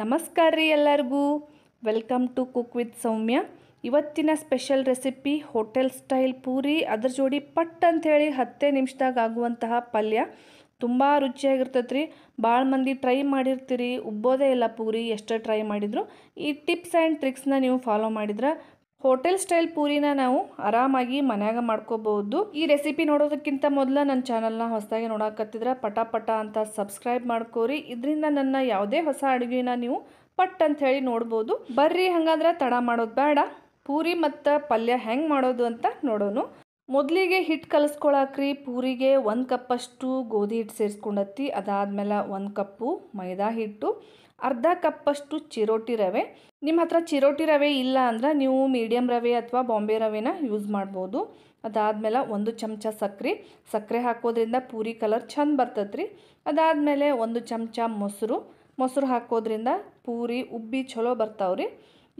ನಮಸ್ಕಾರ ರೀ ಎಲ್ಲರಿಗೂ welcome to cook with Soumya ಇವತ್ತಿನ special recipe hotel style puri ಅದ್ರ ಜೋಡಿ ಪಟ್ ಅಂಥೇಳಿ ಹತ್ತೇ ನಿಮಿಷದಾಗ ಆಗುವಂತಹ ಪಲ್ಯ ತುಂಬ ರುಚಿಯಾಗಿರ್ತೈತೆ ರೀ ಭಾಳ ಮಂದಿ ಟ್ರೈ ಮಾಡಿರ್ತೀರಿ ಉಬ್ಬೋದೇ ಇಲ್ಲ ಪೂರಿ ಎಷ್ಟೇ ಟ್ರೈ ಮಾಡಿದ್ರು ಈ ಟಿಪ್ಸ್ ಆ್ಯಂಡ್ ಟ್ರಿಕ್ಸ್ನ ನೀವು ಫಾಲೋ ಮಾಡಿದ್ರೆ ಹೋಟೆಲ್ ಸ್ಟೈಲ್ ಪೂರಿನ ನಾವು ಆರಾಮಾಗಿ ಮನ್ಯಾಗ ಮಾಡ್ಕೋಬಹುದು ಈ ರೆಸಿಪಿ ನೋಡೋದಕ್ಕಿಂತ ಮೊದಲ ನನ್ನ ಚಾನಲ್ನ ಹೊಸದಾಗಿ ನೋಡಕತ್ತಿದ್ರೆ ಪಟ ಪಟ ಅಂತ ಸಬ್ಸ್ಕ್ರೈಬ್ ಮಾಡ್ಕೋರಿ ಇದರಿಂದ ನನ್ನ ಯಾವುದೇ ಹೊಸ ಅಡುಗೆನ ನೀವು ಪಟ್ ಅಂತ ಹೇಳಿ ನೋಡ್ಬೋದು ಬರ್ರಿ ಹಂಗಾದ್ರೆ ತಡ ಮಾಡೋದು ಬೇಡ ಪೂರಿ ಮತ್ತು ಪಲ್ಯ ಹೆಂಗೆ ಮಾಡೋದು ಅಂತ ನೋಡೋಣ ಮೊದಲಿಗೆ ಹಿಟ್ಟು ಕಲಿಸ್ಕೊಳಕ್ರಿ ಪೂರಿಗೆ ಒಂದು ಕಪ್ಪಷ್ಟು ಗೋಧಿ ಹಿಟ್ಟು ಸೇರಿಸ್ಕೊಂಡತ್ತಿ ಅದಾದ್ಮೇಲೆ ಒಂದು ಕಪ್ಪು ಮೈದಾ ಹಿಟ್ಟು ಅರ್ಧ ಕಪ್ಪಷ್ಟು ಚಿರೋಟಿ ರವೆ ನಿಮ್ಮ ಹತ್ರ ಚಿರೋಟಿ ರವೆ ಇಲ್ಲ ಅಂದ್ರೆ ನೀವು ಮೀಡಿಯಮ್ ರವೆ ಅಥವಾ ಬಾಂಬೆ ರವೆನ ಯೂಸ್ ಮಾಡ್ಬೋದು ಅದಾದಮೇಲೆ ಒಂದು ಚಮಚ ಸಕ್ಕರೆ ಸಕ್ಕರೆ ಹಾಕೋದ್ರಿಂದ ಪೂರಿ ಕಲರ್ ಚೆಂದ ಬರ್ತೈತ್ರಿ ಅದಾದಮೇಲೆ ಒಂದು ಚಮಚ ಮೊಸರು ಮೊಸರು ಹಾಕೋದ್ರಿಂದ ಪೂರಿ ಉಬ್ಬಿ ಚಲೋ ಬರ್ತಾವ್ರಿ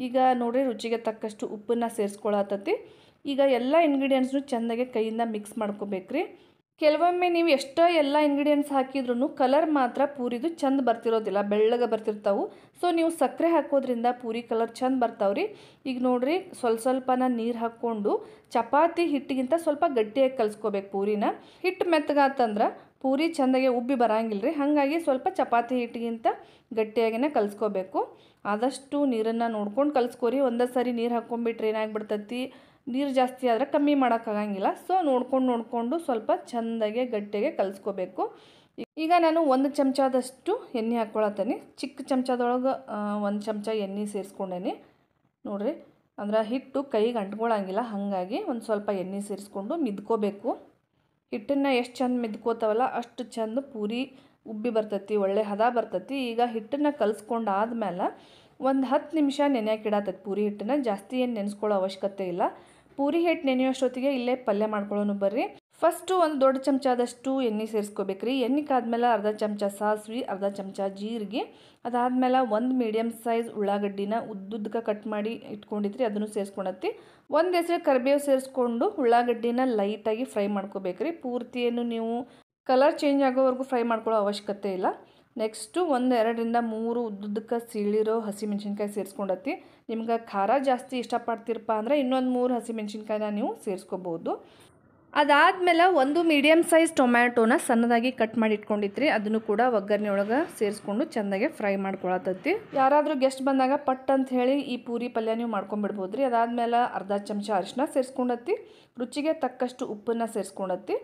ಈಗ ನೋಡಿರಿ ರುಚಿಗೆ ತಕ್ಕಷ್ಟು ಉಪ್ಪನ್ನು ಸೇರಿಸ್ಕೊಳತತಿ ಈಗ ಎಲ್ಲ ಇಂಗ್ರೀಡಿಯೆಂಟ್ಸ್ನು ಚೆಂದಾಗಿ ಕೈಯಿಂದ ಮಿಕ್ಸ್ ಮಾಡ್ಕೋಬೇಕ್ರಿ ಕೆಲವೊಮ್ಮೆ ನೀವು ಎಷ್ಟೋ ಎಲ್ಲ ಇಂಗ್ರೀಡಿಯೆಂಟ್ಸ್ ಹಾಕಿದ್ರೂ ಕಲರ್ ಮಾತ್ರ ಪೂರಿದು ಚಂದ ಬರ್ತಿರೋದಿಲ್ಲ ಬೆಳ್ಳಗೆ ಬರ್ತಿರ್ತಾವೆ ಸೊ ನೀವು ಸಕ್ಕರೆ ಹಾಕೋದ್ರಿಂದ ಪೂರಿ ಕಲರ್ ಚಂದ ಬರ್ತಾವ್ರಿ ಈಗ ನೋಡಿರಿ ಸ್ವಲ್ಪ ಸ್ವಲ್ಪನ ನೀರು ಹಾಕ್ಕೊಂಡು ಚಪಾತಿ ಹಿಟ್ಟಿಗಿಂತ ಸ್ವಲ್ಪ ಗಟ್ಟಿಯಾಗಿ ಕಲಿಸ್ಕೋಬೇಕು ಪೂರಿನ ಹಿಟ್ಟು ಮೆತ್ತಗಾತಂದ್ರೆ ಪೂರಿ ಚೆಂದಾಗಿ ಉಬ್ಬಿ ಬರಂಗಿಲ್ಲ ರೀ ಹಾಗಾಗಿ ಸ್ವಲ್ಪ ಚಪಾತಿ ಹಿಟ್ಟಿಗಿಂತ ಗಟ್ಟಿಯಾಗಿನೇ ಕಲಿಸ್ಕೋಬೇಕು ಆದಷ್ಟು ನೀರನ್ನು ನೋಡ್ಕೊಂಡು ಕಲಿಸ್ಕೊರಿ ಒಂದೇ ಸಾರಿ ನೀರು ಹಾಕ್ಕೊಂಬಿಟ್ರೆ ಏನಾಗ್ಬಿಡ್ತತಿ ನೀರು ಜಾಸ್ತಿ ಆದರೆ ಕಮ್ಮಿ ಮಾಡೋಕ್ಕಾಗಂಗಿಲ್ಲ ಸೊ ನೋಡ್ಕೊಂಡು ನೋಡಿಕೊಂಡು ಸ್ವಲ್ಪ ಚೆಂದಾಗೆ ಗಟ್ಟಿಗೆ ಕಲಿಸ್ಕೋಬೇಕು ಈಗ ನಾನು ಒಂದು ಚಮಚದಷ್ಟು ಎಣ್ಣೆ ಹಾಕ್ಕೊಳತ್ತೀನಿ ಚಿಕ್ಕ ಚಮಚದೊಳಗೆ ಒಂದು ಚಮಚ ಎಣ್ಣೆ ಸೇರಿಸ್ಕೊಂಡೇನಿ ನೋಡಿರಿ ಅಂದ್ರೆ ಹಿಟ್ಟು ಕೈಗೆ ಅಂಟ್ಕೊಳಂಗಿಲ್ಲ ಹಾಗಾಗಿ ಒಂದು ಸ್ವಲ್ಪ ಎಣ್ಣೆ ಸೇರಿಸ್ಕೊಂಡು ಮಿದ್ಕೋಬೇಕು ಹಿಟ್ಟನ್ನು ಎಷ್ಟು ಚೆಂದ ಮಿದ್ಕೋತಾವಲ್ಲ ಅಷ್ಟು ಚೆಂದ ಪೂರಿ ಉಬ್ಬಿ ಬರ್ತತಿ ಒಳ್ಳೆ ಹದ ಬರ್ತತಿ ಈಗ ಹಿಟ್ಟನ್ನು ಕಲಿಸ್ಕೊಂಡಾದ್ಮೇಲೆ ಒಂದು ಹತ್ತು ನಿಮಿಷ ನೆನೆಯೋಕಿಡತ್ತೈತೆ ಪೂರಿ ಹಿಟ್ಟನ್ನು ಜಾಸ್ತಿ ಏನು ನೆನೆಸ್ಕೊಳ್ಳೋ ಅವಶ್ಯಕತೆ ಇಲ್ಲ ಪೂರಿ ಹಿಟ್ಟು ನೆನೆಯೋಷ್ಟೊತ್ತಿಗೆ ಇಲ್ಲೇ ಪಲ್ಯ ಮಾಡ್ಕೊಳ್ಳೋನು ಬರ್ರಿ ಫಸ್ಟು ಒಂದು ದೊಡ್ಡ ಚಮಚದಷ್ಟು ಎಣ್ಣೆ ರೀ ಎಣ್ಣೆ ಕಾದ್ಮೇಲೆ ಅರ್ಧ ಚಮಚ ಸಾಸ್ವಿ ಅರ್ಧ ಚಮಚ ಜೀರಿಗೆ ಅದಾದಮೇಲೆ ಒಂದು ಮೀಡಿಯಮ್ ಸೈಜ್ ಉಳ್ಳಾಗಡ್ಡಿನ ಉದ್ದುದ್ದಕ್ಕೆ ಕಟ್ ಮಾಡಿ ಇಟ್ಕೊಂಡಿದ್ರಿ ಅದನ್ನು ಸೇರಿಸ್ಕೊಳತ್ತಿ ಒಂದು ಹೆಸರು ಕರಿಬೇವು ಸೇರಿಸ್ಕೊಂಡು ಉಳ್ಳಾಗಡ್ಡಿನ ಲೈಟಾಗಿ ಫ್ರೈ ರೀ ಪೂರ್ತಿಯನ್ನು ನೀವು ಕಲರ್ ಚೇಂಜ್ ಆಗೋವರೆಗೂ ಫ್ರೈ ಮಾಡ್ಕೊಳ್ಳೋ ಅವಶ್ಯಕತೆ ಇಲ್ಲ ನೆಕ್ಸ್ಟು ಒಂದು ಎರಡರಿಂದ ಮೂರು ಉದ್ದಕ್ಕೆ ಸೀಳಿರೋ ಹಸಿಮೆಣ್ಸಿನ್ಕಾಯಿ ಸೇರಿಸ್ಕೊಂಡತ್ತಿ ನಿಮ್ಗೆ ಖಾರ ಜಾಸ್ತಿ ಇಷ್ಟಪಡ್ತೀರಪ್ಪ ಅಂದರೆ ಇನ್ನೊಂದು ಮೂರು ಮೆಣಸಿನ್ಕಾಯಿನ ನೀವು ಸೇರಿಸ್ಕೋಬೋದು ಅದಾದಮೇಲೆ ಒಂದು ಮೀಡಿಯಮ್ ಸೈಜ್ ಟೊಮ್ಯಾಟೋನ ಸಣ್ಣದಾಗಿ ಕಟ್ ಮಾಡಿ ರೀ ಅದನ್ನು ಕೂಡ ಒಗ್ಗರಣೆ ಒಳಗೆ ಸೇರಿಸ್ಕೊಂಡು ಚೆನ್ನಾಗಿ ಫ್ರೈ ಮಾಡ್ಕೊಳತ್ತೈತಿ ಯಾರಾದರೂ ಗೆಸ್ಟ್ ಬಂದಾಗ ಪಟ್ ಅಂತ ಹೇಳಿ ಈ ಪೂರಿ ಪಲ್ಯ ನೀವು ಮಾಡ್ಕೊಂಡ್ಬಿಡ್ಬೋದು ಅದಾದಮೇಲೆ ಅರ್ಧ ಚಮಚ ಅರಿಶಿನ ಸೇರಿಸ್ಕೊಂಡತ್ತಿ ರುಚಿಗೆ ತಕ್ಕಷ್ಟು ಉಪ್ಪನ್ನು ಸೇರಿಸ್ಕೊಂಡತ್ತಿ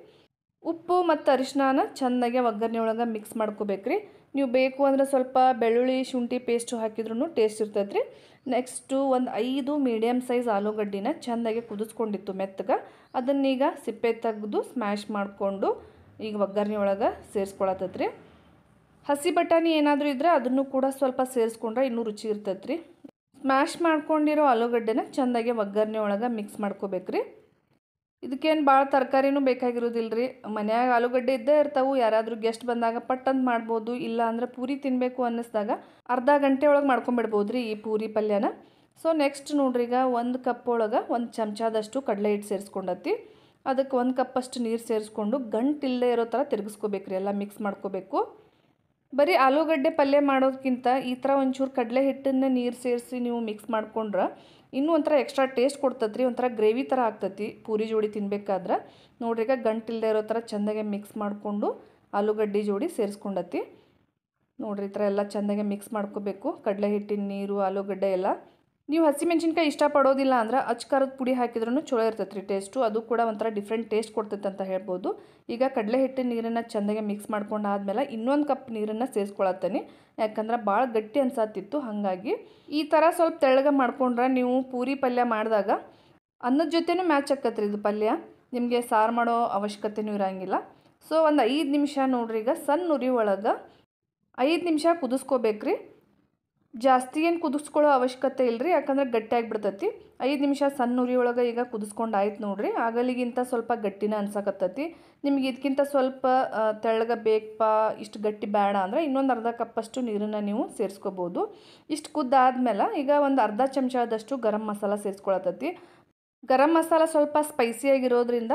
ಉಪ್ಪು ಮತ್ತು ಅರಿಶಿನ ಚೆನ್ನಾಗೆ ಒಗ್ಗರಣೆ ಒಳಗೆ ಮಿಕ್ಸ್ ಮಾಡ್ಕೋಬೇಕು ರೀ ನೀವು ಬೇಕು ಅಂದರೆ ಸ್ವಲ್ಪ ಬೆಳ್ಳುಳ್ಳಿ ಶುಂಠಿ ಪೇಸ್ಟು ಹಾಕಿದ್ರೂ ಟೇಸ್ಟ್ ಇರ್ತೈತೆ ರೀ ನೆಕ್ಸ್ಟು ಒಂದು ಐದು ಮೀಡಿಯಮ್ ಸೈಜ್ ಆಲೂಗಡ್ಡಿನ ಚೆಂದಾಗೆ ಕುದಿಸ್ಕೊಂಡಿತ್ತು ಮೆತ್ತಗೆ ಅದನ್ನೀಗ ಸಿಪ್ಪೆ ತೆಗೆದು ಸ್ಮ್ಯಾಶ್ ಮಾಡಿಕೊಂಡು ಈಗ ಒಗ್ಗರಣೆ ಒಳಗೆ ಸೇರಿಸ್ಕೊಳತ್ತೈತೆ ರೀ ಹಸಿ ಬಟಾಣಿ ಏನಾದರೂ ಇದ್ದರೆ ಅದನ್ನು ಕೂಡ ಸ್ವಲ್ಪ ಸೇರಿಸ್ಕೊಂಡ್ರೆ ಇನ್ನೂ ರುಚಿ ಇರ್ತೈತೆ ರೀ ಸ್ಮ್ಯಾಶ್ ಮಾಡ್ಕೊಂಡಿರೋ ಆಲೂಗಡ್ಡೆನ ಚೆಂದಾಗಿ ಒಗ್ಗರಣೆ ಒಳಗೆ ಮಿಕ್ಸ್ ಮಾಡ್ಕೋಬೇಕು ರೀ ಇದಕ್ಕೇನು ಭಾಳ ತರಕಾರಿನೂ ಬೇಕಾಗಿರೋದಿಲ್ಲ ರೀ ಮನ್ಯಾಗ ಆಲೂಗಡ್ಡೆ ಇದ್ದೇ ಇರ್ತಾವೆ ಯಾರಾದರೂ ಗೆಸ್ಟ್ ಬಂದಾಗ ಪಟ್ಟಂತ ಮಾಡ್ಬೋದು ಇಲ್ಲ ಅಂದ್ರೆ ಪೂರಿ ತಿನ್ನಬೇಕು ಅನ್ನಿಸ್ದಾಗ ಅರ್ಧ ಗಂಟೆ ಒಳಗೆ ಮಾಡ್ಕೊಂಬಿಡ್ಬೋದು ರೀ ಈ ಪೂರಿ ಪಲ್ಯನ ಸೊ ನೆಕ್ಸ್ಟ್ ನೋಡ್ರಿ ಈಗ ಒಂದು ಕಪ್ ಒಳಗೆ ಒಂದು ಚಮಚದಷ್ಟು ಕಡಲೆ ಹಿಟ್ಟು ಸೇರಿಸ್ಕೊಂಡತಿ ಅದಕ್ಕೆ ಒಂದು ಕಪ್ಪಷ್ಟು ನೀರು ಸೇರಿಸ್ಕೊಂಡು ಗಂಟಿಲ್ಲದೆ ಇರೋ ಥರ ತಿರುಗಿಸ್ಕೋಬೇಕ್ರಿ ಎಲ್ಲ ಮಿಕ್ಸ್ ಮಾಡ್ಕೋಬೇಕು ಬರೀ ಆಲೂಗಡ್ಡೆ ಪಲ್ಯ ಮಾಡೋದಕ್ಕಿಂತ ಈ ಥರ ಒಂಚೂರು ಕಡಲೆ ಹಿಟ್ಟನ್ನ ನೀರು ಸೇರಿಸಿ ನೀವು ಮಿಕ್ಸ್ ಮಾಡ್ಕೊಂಡ್ರೆ ಇನ್ನೂ ಒಂಥರ ಎಕ್ಸ್ಟ್ರಾ ಟೇಸ್ಟ್ ಕೊಡ್ತತ್ರಿ ಒಂಥರ ಗ್ರೇವಿ ಥರ ಆಗ್ತತಿ ಪೂರಿ ಜೋಡಿ ತಿನ್ಬೇಕಾದ್ರೆ ನೋಡ್ರಿ ಈಗ ಗಂಟಿಲ್ಲದೆ ಇರೋ ಥರ ಚೆಂದಾಗೆ ಮಿಕ್ಸ್ ಮಾಡಿಕೊಂಡು ಆಲೂಗಡ್ಡೆ ಜೋಡಿ ಸೇರಿಸ್ಕೊಂಡತಿ ನೋಡ್ರಿ ಈ ಥರ ಎಲ್ಲ ಚೆಂದಾಗೆ ಮಿಕ್ಸ್ ಮಾಡ್ಕೋಬೇಕು ಕಡಲೆ ಹಿಟ್ಟಿನ ನೀರು ಆಲೂಗಡ್ಡೆ ಎಲ್ಲ ನೀವು ಹಸಿಮೆಣ್ಸಿನ್ಕಾಯಿ ಇಷ್ಟಪಡೋದಿಲ್ಲ ಅಂದ್ರೆ ಅಚ್ಚಕಾರದ ಪುಡಿ ಹಾಕಿದ್ರೂ ಚಲೋ ಇರ್ತೈತೆ ರೀ ಟೇಸ್ಟು ಅದು ಕೂಡ ಒಂಥರ ಡಿಫ್ರೆಂಟ್ ಟೇಸ್ಟ್ ಕೊಡ್ತೈತೆ ಅಂತ ಹೇಳ್ಬೋದು ಈಗ ಕಡಲೆ ಹಿಟ್ಟಿನ ನೀರನ್ನು ಚೆಂದಾಗೆ ಮಿಕ್ಸ್ ಮಾಡ್ಕೊಂಡು ಆದಮೇಲೆ ಇನ್ನೊಂದು ಕಪ್ ನೀರನ್ನು ಸೇರಿಸ್ಕೊಳತ್ತೀನಿ ಯಾಕಂದ್ರೆ ಭಾಳ ಗಟ್ಟಿ ಅನ್ಸತ್ತಿತ್ತು ಹಾಗಾಗಿ ಈ ಥರ ಸ್ವಲ್ಪ ತೆಳ್ಳಗೆ ಮಾಡ್ಕೊಂಡ್ರೆ ನೀವು ಪೂರಿ ಪಲ್ಯ ಮಾಡಿದಾಗ ಅನ್ನದ ಜೊತೆನೂ ಮ್ಯಾಚ್ ಆಕತ್ರಿ ಇದು ಪಲ್ಯ ನಿಮಗೆ ಸಾರು ಮಾಡೋ ಅವಶ್ಯಕತೆನೂ ಇರೋಂಗಿಲ್ಲ ಸೊ ಒಂದು ಐದು ನಿಮಿಷ ನೋಡ್ರಿ ಈಗ ಸಣ್ಣ ಉರಿ ಒಳಗೆ ಐದು ನಿಮಿಷ ಕುದಿಸ್ಕೋಬೇಕ್ರಿ ಜಾಸ್ತಿ ಏನು ಕುದಿಸ್ಕೊಳ್ಳೋ ಅವಶ್ಯಕತೆ ಇಲ್ಲರಿ ಯಾಕಂದರೆ ಗಟ್ಟಿಯಾಗಿ ಬಿಡ್ತೈತಿ ಐದು ನಿಮಿಷ ಸಣ್ಣ ಉರಿಯೊಳಗೆ ಈಗ ಕುದಿಸ್ಕೊಂಡು ಆಯ್ತು ನೋಡ್ರಿ ಆಗಲಿಗಿಂತ ಸ್ವಲ್ಪ ಗಟ್ಟಿನ ಅನ್ಸಕತ್ತೈತಿ ನಿಮಗೆ ಇದಕ್ಕಿಂತ ಸ್ವಲ್ಪ ತೆಳ್ಳಗ ಬೇಕಪ್ಪ ಇಷ್ಟು ಗಟ್ಟಿ ಬೇಡ ಅಂದರೆ ಇನ್ನೊಂದು ಅರ್ಧ ಕಪ್ಪಷ್ಟು ನೀರನ್ನು ನೀವು ಸೇರಿಸ್ಕೋಬೋದು ಇಷ್ಟು ಕುದ್ದಾದ್ಮೇಲೆ ಈಗ ಒಂದು ಅರ್ಧ ಚಮಚದಷ್ಟು ಗರಂ ಮಸಾಲ ಸೇರಿಸ್ಕೊಳತೈತಿ ಗರಂ ಮಸಾಲ ಸ್ವಲ್ಪ ಸ್ಪೈಸಿಯಾಗಿರೋದ್ರಿಂದ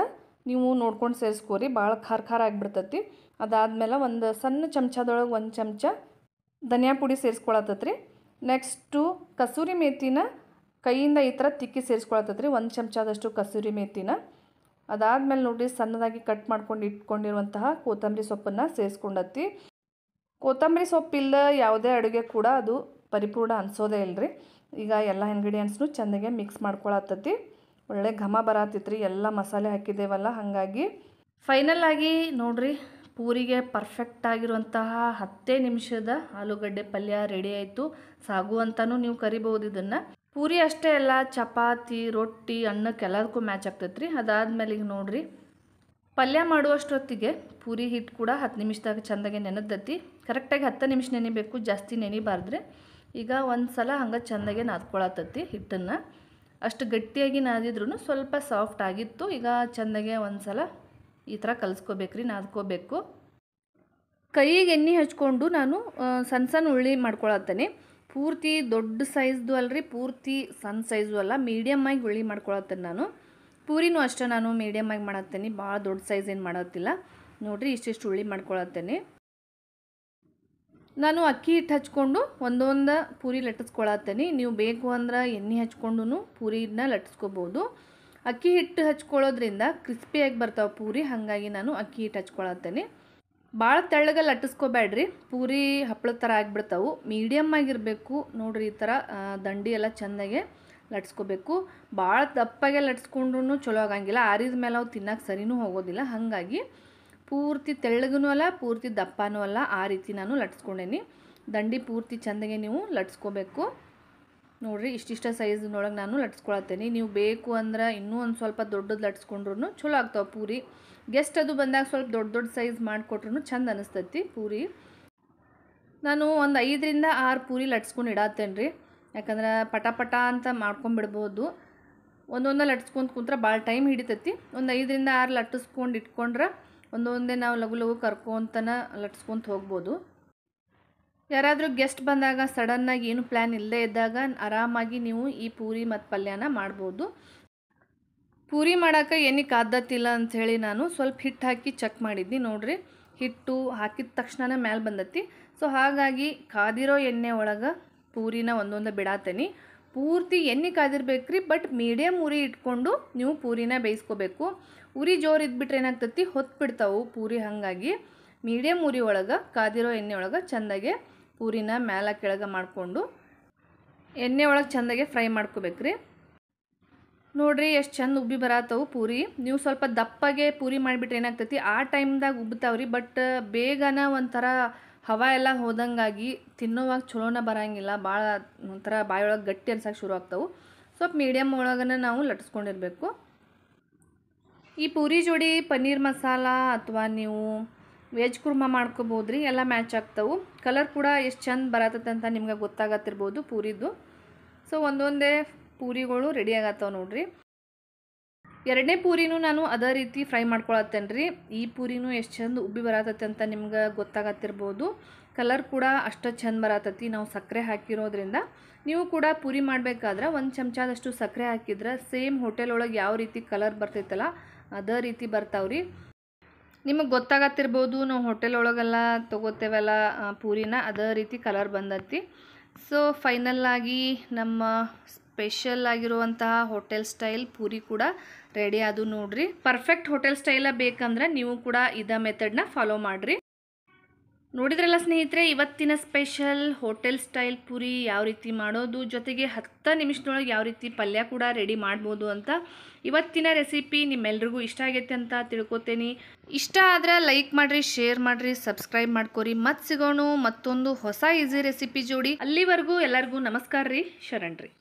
ನೀವು ನೋಡ್ಕೊಂಡು ಸೇರಿಸ್ಕೋರಿ ಭಾಳ ಖಾರ ಖಾರ ಆಗಿಬಿಡ್ತೈತಿ ಅದಾದ್ಮೇಲೆ ಒಂದು ಸಣ್ಣ ಚಮಚದೊಳಗೆ ಒಂದು ಚಮಚ ಧನಿಯಾ ಪುಡಿ ಸೇರಿಸ್ಕೊಳತ್ತೈತ್ರಿ ನೆಕ್ಸ್ಟು ಕಸೂರಿ ಮೇಥಿನ ಕೈಯಿಂದ ಈ ಥರ ತಿಕ್ಕಿ ಸೇರಿಸ್ಕೊಳತ್ತದ್ರಿ ಒಂದು ಚಮಚದಷ್ಟು ಕಸೂರಿ ಮೇಥಿನ ಅದಾದಮೇಲೆ ನೋಡಿ ಸಣ್ಣದಾಗಿ ಕಟ್ ಮಾಡ್ಕೊಂಡು ಇಟ್ಕೊಂಡಿರುವಂತಹ ಕೊತ್ತಂಬರಿ ಸೊಪ್ಪನ್ನು ಸೇರಿಸ್ಕೊಂಡತ್ತಿ ಕೊತ್ತಂಬರಿ ಸೊಪ್ಪಿಲ್ಲ ಯಾವುದೇ ಅಡುಗೆ ಕೂಡ ಅದು ಪರಿಪೂರ್ಣ ಅನಿಸೋದೇ ಇಲ್ಲರಿ ಈಗ ಎಲ್ಲ ಇಂಗ್ರೀಡಿಯೆಂಟ್ಸ್ನು ಚೆಂದಾಗೆ ಮಿಕ್ಸ್ ಮಾಡ್ಕೊಳತ್ತತಿ ಒಳ್ಳೆ ಘಮ ರೀ ಎಲ್ಲ ಮಸಾಲೆ ಹಾಕಿದ್ದೇವಲ್ಲ ಹಾಗಾಗಿ ಫೈನಲ್ ಆಗಿ ನೋಡಿರಿ ಪೂರಿಗೆ ಪರ್ಫೆಕ್ಟ್ ಆಗಿರುವಂತಹ ಹತ್ತೇ ನಿಮಿಷದ ಆಲೂಗಡ್ಡೆ ಪಲ್ಯ ರೆಡಿ ಆಯಿತು ಸಾಗು ಅಂತಲೂ ನೀವು ಕರಿಬೋದು ಇದನ್ನು ಪೂರಿ ಅಷ್ಟೇ ಅಲ್ಲ ಚಪಾತಿ ರೊಟ್ಟಿ ಅನ್ನಕ್ಕೆ ಎಲ್ಲದಕ್ಕೂ ಮ್ಯಾಚ್ ಆಗ್ತೈತೆ ರೀ ಅದಾದಮೇಲೆ ಈಗ ನೋಡಿರಿ ಪಲ್ಯ ಮಾಡುವಷ್ಟೊತ್ತಿಗೆ ಪೂರಿ ಹಿಟ್ಟು ಕೂಡ ಹತ್ತು ನಿಮಿಷದಾಗ ಚೆಂದಾಗೆ ನೆನೆದತ್ತಿ ಕರೆಕ್ಟಾಗಿ ಹತ್ತು ನಿಮಿಷ ನೆನಿಬೇಕು ಜಾಸ್ತಿ ನೆನಿಬಾರ್ದ್ರೆ ಈಗ ಒಂದು ಸಲ ಹಂಗೆ ಚೆಂದಾಗೆ ನಾದ್ಕೊಳತ್ತತಿ ಹಿಟ್ಟನ್ನು ಅಷ್ಟು ಗಟ್ಟಿಯಾಗಿ ನಾದಿದ್ರೂ ಸ್ವಲ್ಪ ಸಾಫ್ಟ್ ಆಗಿತ್ತು ಈಗ ಚೆಂದಾಗೆ ಒಂದು ಸಲ ಈ ಥರ ಕಲಿಸ್ಕೋಬೇಕ್ರಿ ನಾದ್ಕೋಬೇಕು ಕೈಗೆ ಎಣ್ಣೆ ಹಚ್ಕೊಂಡು ನಾನು ಸಣ್ಣ ಸಣ್ಣ ಉಳ್ಳಿ ಮಾಡ್ಕೊಳತ್ತೇನೆ ಪೂರ್ತಿ ದೊಡ್ಡ ಸೈಜ್ದು ಅಲ್ರಿ ಪೂರ್ತಿ ಸಣ್ಣ ಸೈಜು ಅಲ್ಲ ಮೀಡಿಯಮ್ಮಾಗಿ ಉಳ್ಳಿ ಮಾಡ್ಕೊಳತ್ತೇನೆ ನಾನು ಪೂರಿನೂ ಅಷ್ಟೇ ನಾನು ಮೀಡಿಯಮ್ಮಾಗಿ ಮಾಡತ್ತೇನೆ ಭಾಳ ದೊಡ್ಡ ಸೈಜ್ ಏನು ಮಾಡತ್ತಿಲ್ಲ ನೋಡಿರಿ ಇಷ್ಟಿಷ್ಟು ಉಳ್ಳಿ ಮಾಡ್ಕೊಳತ್ತೇನೆ ನಾನು ಅಕ್ಕಿ ಹಿಟ್ಟು ಹಚ್ಕೊಂಡು ಒಂದೊಂದು ಪೂರಿ ಲಟ್ಟಿಸ್ಕೊಳತ್ತೇನೆ ನೀವು ಬೇಕು ಅಂದ್ರೆ ಎಣ್ಣೆ ಹಚ್ಕೊಂಡು ಪೂರಿನ ಲಟ್ಟಿಸ್ಕೋಬೋದು ಅಕ್ಕಿ ಹಿಟ್ಟು ಹಚ್ಕೊಳ್ಳೋದ್ರಿಂದ ಕ್ರಿಸ್ಪಿಯಾಗಿ ಬರ್ತಾವೆ ಪೂರಿ ಹಾಗಾಗಿ ನಾನು ಅಕ್ಕಿ ಹಿಟ್ಟು ಹಚ್ಕೊಳತ್ತೇನೆ ಭಾಳ ತೆಳ್ಳಗೆ ಲಟ್ಟಿಸ್ಕೋಬೇಡ್ರಿ ಪೂರಿ ಹಪ್ಪಳದ ಥರ ಆಗಿಬಿಡ್ತಾವೆ ಮೀಡಿಯಮ್ ಆಗಿರಬೇಕು ನೋಡಿರಿ ಈ ಥರ ದಂಡಿ ಎಲ್ಲ ಚೆಂದಾಗೆ ಲಟ್ಸ್ಕೋಬೇಕು ಭಾಳ ದಪ್ಪಾಗೆ ಲಟ್ಸ್ಕೊಂಡ್ರೂ ಚಲೋ ಆಗಂಗಿಲ್ಲ ಆರಿದ ಮೇಲೆ ಅವು ತಿನ್ನೋಕೆ ಸರಿನೂ ಹೋಗೋದಿಲ್ಲ ಹಾಗಾಗಿ ಪೂರ್ತಿ ತೆಳ್ಳಗೂ ಅಲ್ಲ ಪೂರ್ತಿ ದಪ್ಪನೂ ಅಲ್ಲ ಆ ರೀತಿ ನಾನು ಲಟ್ಸ್ಕೊಂಡೇನಿ ದಂಡಿ ಪೂರ್ತಿ ಚೆಂದಾಗೆ ನೀವು ಲಟ್ಸ್ಕೋಬೇಕು ನೋಡಿರಿ ಇಷ್ಟಿಷ್ಟು ಸೈಜ್ನೊಳಗೆ ನಾನು ಲಟ್ಸ್ಕೊಳತ್ತೇನೆ ನೀವು ಬೇಕು ಅಂದ್ರೆ ಇನ್ನೂ ಒಂದು ಸ್ವಲ್ಪ ದೊಡ್ಡದು ಲಟ್ಸ್ಕೊಂಡ್ರು ಚಲೋ ಆಗ್ತಾವೆ ಪೂರಿ ಗೆಸ್ಟ್ ಅದು ಬಂದಾಗ ಸ್ವಲ್ಪ ದೊಡ್ಡ ದೊಡ್ಡ ಸೈಜ್ ಮಾಡಿಕೊಟ್ರು ಚಂದ ಅನಿಸ್ತೈತಿ ಪೂರಿ ನಾನು ಒಂದು ಐದರಿಂದ ಆರು ಪೂರಿ ಲಟ್ಸ್ಕೊಂಡು ಇಡತ್ತೇನೆ ರೀ ಯಾಕಂದ್ರೆ ಪಟ ಅಂತ ಮಾಡ್ಕೊಂಬಿಡ್ಬೋದು ಒಂದೊಂದು ಲಟ್ಸ್ಕೊಂಡು ಕುಂತ್ರೆ ಭಾಳ ಟೈಮ್ ಹಿಡಿತೈತಿ ಒಂದು ಐದರಿಂದ ಆರು ಲಟ್ಟಿಸ್ಕೊಂಡು ಇಟ್ಕೊಂಡ್ರೆ ಒಂದೊಂದೇ ನಾವು ಲಘು ಲಘು ಕರ್ಕೊಂತನ ಲಟ್ಸ್ಕೊಂತ ಹೋಗ್ಬೋದು ಯಾರಾದರೂ ಗೆಸ್ಟ್ ಬಂದಾಗ ಸಡನ್ನಾಗಿ ಏನು ಪ್ಲ್ಯಾನ್ ಇಲ್ಲದೇ ಇದ್ದಾಗ ಆರಾಮಾಗಿ ನೀವು ಈ ಪೂರಿ ಮತ್ತು ಪಲ್ಯನ ಮಾಡ್ಬೋದು ಪೂರಿ ಮಾಡೋಕ್ಕೆ ಏನಕ್ಕೆ ಆದ್ದತ್ತಿಲ್ಲ ಅಂಥೇಳಿ ನಾನು ಸ್ವಲ್ಪ ಹಿಟ್ಟು ಹಾಕಿ ಚೆಕ್ ಮಾಡಿದ್ನಿ ನೋಡಿರಿ ಹಿಟ್ಟು ಹಾಕಿದ ತಕ್ಷಣ ಮ್ಯಾಲೆ ಬಂದತಿ ಸೊ ಹಾಗಾಗಿ ಕಾದಿರೋ ಎಣ್ಣೆ ಒಳಗೆ ಪೂರಿನ ಒಂದೊಂದು ಬಿಡಾತೀನಿ ಪೂರ್ತಿ ಎಣ್ಣೆ ಕಾದಿರ್ಬೇಕು ರೀ ಬಟ್ ಮೀಡಿಯಮ್ ಉರಿ ಇಟ್ಕೊಂಡು ನೀವು ಪೂರಿನ ಬೇಯಿಸ್ಕೋಬೇಕು ಉರಿ ಜೋರು ಇದ್ಬಿಟ್ರೆ ಏನಾಗ್ತತಿ ಹೊತ್ತು ಬಿಡ್ತಾವೆ ಪೂರಿ ಹಾಗಾಗಿ ಮೀಡಿಯಮ್ ಉರಿ ಒಳಗೆ ಕಾದಿರೋ ಎಣ್ಣೆ ಒಳಗೆ ಚೆಂದಾಗೆ ಪೂರಿನ ಮ್ಯಾಲ ಕೆಳಗೆ ಮಾಡಿಕೊಂಡು ಎಣ್ಣೆ ಒಳಗೆ ಚೆಂದಾಗೆ ಫ್ರೈ ಮಾಡ್ಕೋಬೇಕ್ರಿ ರೀ ನೋಡಿರಿ ಎಷ್ಟು ಚೆಂದ ಉಬ್ಬಿ ಬರತ್ತವು ಪೂರಿ ನೀವು ಸ್ವಲ್ಪ ದಪ್ಪಗೆ ಪೂರಿ ಮಾಡಿಬಿಟ್ರೆ ಏನಾಗ್ತೈತಿ ಆ ಟೈಮ್ದಾಗ ಉಬ್ತಾವ್ರಿ ಬಟ್ ಬೇಗನ ಒಂಥರ ಹವ ಎಲ್ಲ ಹೋದಂಗಾಗಿ ತಿನ್ನೋವಾಗ ಚಲೋನ ಬರೋಂಗಿಲ್ಲ ಭಾಳ ಒಂಥರ ಬಾಯೊಳಗೆ ಗಟ್ಟಿ ಅನ್ಸೋಕೆ ಶುರು ಆಗ್ತವೆ ಸ್ವಲ್ಪ ಮೀಡಿಯಮ್ ಒಳಗನ ನಾವು ಲಟ್ಸ್ಕೊಂಡಿರಬೇಕು ಈ ಪೂರಿ ಜೋಡಿ ಪನ್ನೀರ್ ಮಸಾಲ ಅಥವಾ ನೀವು ವೆಜ್ ಕುರ್ಮ ಮಾಡ್ಕೋಬೋದ್ರಿ ರೀ ಎಲ್ಲ ಮ್ಯಾಚ್ ಆಗ್ತಾವೆ ಕಲರ್ ಕೂಡ ಎಷ್ಟು ಚಂದ ಬರತ್ತಂತ ನಿಮ್ಗೆ ಗೊತ್ತಾಗತ್ತಿರ್ಬೋದು ಪೂರಿದು ಸೊ ಒಂದೊಂದೇ ಪೂರಿಗಳು ರೆಡಿ ಆಗತ್ತವೆ ನೋಡ್ರಿ ಎರಡನೇ ಪೂರಿನೂ ನಾನು ಅದೇ ರೀತಿ ಫ್ರೈ ಮಾಡ್ಕೊಳತ್ತೇನ್ರಿ ರೀ ಈ ಪೂರಿನೂ ಎಷ್ಟು ಚಂದ ಉಬ್ಬಿ ಬರತ್ತತಿ ಅಂತ ನಿಮ್ಗೆ ಗೊತ್ತಾಗತ್ತಿರ್ಬೋದು ಕಲರ್ ಕೂಡ ಅಷ್ಟು ಚಂದ ಬರತ್ತೈತಿ ನಾವು ಸಕ್ಕರೆ ಹಾಕಿರೋದ್ರಿಂದ ನೀವು ಕೂಡ ಪೂರಿ ಮಾಡಬೇಕಾದ್ರೆ ಒಂದು ಚಮಚದಷ್ಟು ಸಕ್ಕರೆ ಹಾಕಿದ್ರೆ ಸೇಮ್ ಹೋಟೆಲ್ ಒಳಗೆ ಯಾವ ರೀತಿ ಕಲರ್ ಬರ್ತೈತಲ್ಲ ಅದೇ ರೀತಿ ಬರ್ತಾವ್ರಿ ನಿಮಗೆ ಗೊತ್ತಾಗತ್ತಿರ್ಬೋದು ನಾವು ಹೋಟೆಲ್ ಒಳಗೆಲ್ಲ ತೊಗೋತೇವಲ್ಲ ಪೂರಿನ ಅದೇ ರೀತಿ ಕಲರ್ ಬಂದತ್ತಿ ಸೊ ಫೈನಲ್ಲಾಗಿ ನಮ್ಮ ಸ್ಪೆಷಲ್ ಆಗಿರುವಂತಹ ಹೋಟೆಲ್ ಸ್ಟೈಲ್ ಪೂರಿ ಕೂಡ ರೆಡಿ ಅದು ನೋಡ್ರಿ ಪರ್ಫೆಕ್ಟ್ ಹೋಟೆಲ್ ಸ್ಟೈಲ ಬೇಕಂದ್ರೆ ನೀವು ಕೂಡ ಇದ ಮೆಥಡ್ನ ಫಾಲೋ ಮಾಡಿರಿ ನೋಡಿದ್ರಲ್ಲ ಸ್ನೇಹಿತರೆ ಇವತ್ತಿನ ಸ್ಪೆಷಲ್ ಹೋಟೆಲ್ ಸ್ಟೈಲ್ ಪುರಿ ಯಾವ ರೀತಿ ಮಾಡೋದು ಜೊತೆಗೆ ಹತ್ತು ನಿಮಿಷದೊಳಗೆ ಯಾವ ರೀತಿ ಪಲ್ಯ ಕೂಡ ರೆಡಿ ಮಾಡ್ಬೋದು ಅಂತ ಇವತ್ತಿನ ರೆಸಿಪಿ ನಿಮ್ಮೆಲ್ರಿಗೂ ಇಷ್ಟ ಆಗೈತೆ ಅಂತ ತಿಳ್ಕೊತೇನೆ ಇಷ್ಟ ಆದರೆ ಲೈಕ್ ಮಾಡಿರಿ ಶೇರ್ ಮಾಡಿರಿ ಸಬ್ಸ್ಕ್ರೈಬ್ ಮಾಡ್ಕೊರಿ ಮತ್ತೆ ಸಿಗೋಣ ಮತ್ತೊಂದು ಹೊಸ ಈಸಿ ರೆಸಿಪಿ ಜೋಡಿ ಅಲ್ಲಿವರೆಗೂ ಎಲ್ಲರಿಗೂ ನಮಸ್ಕಾರ ರೀ ಶರಣ್ರಿ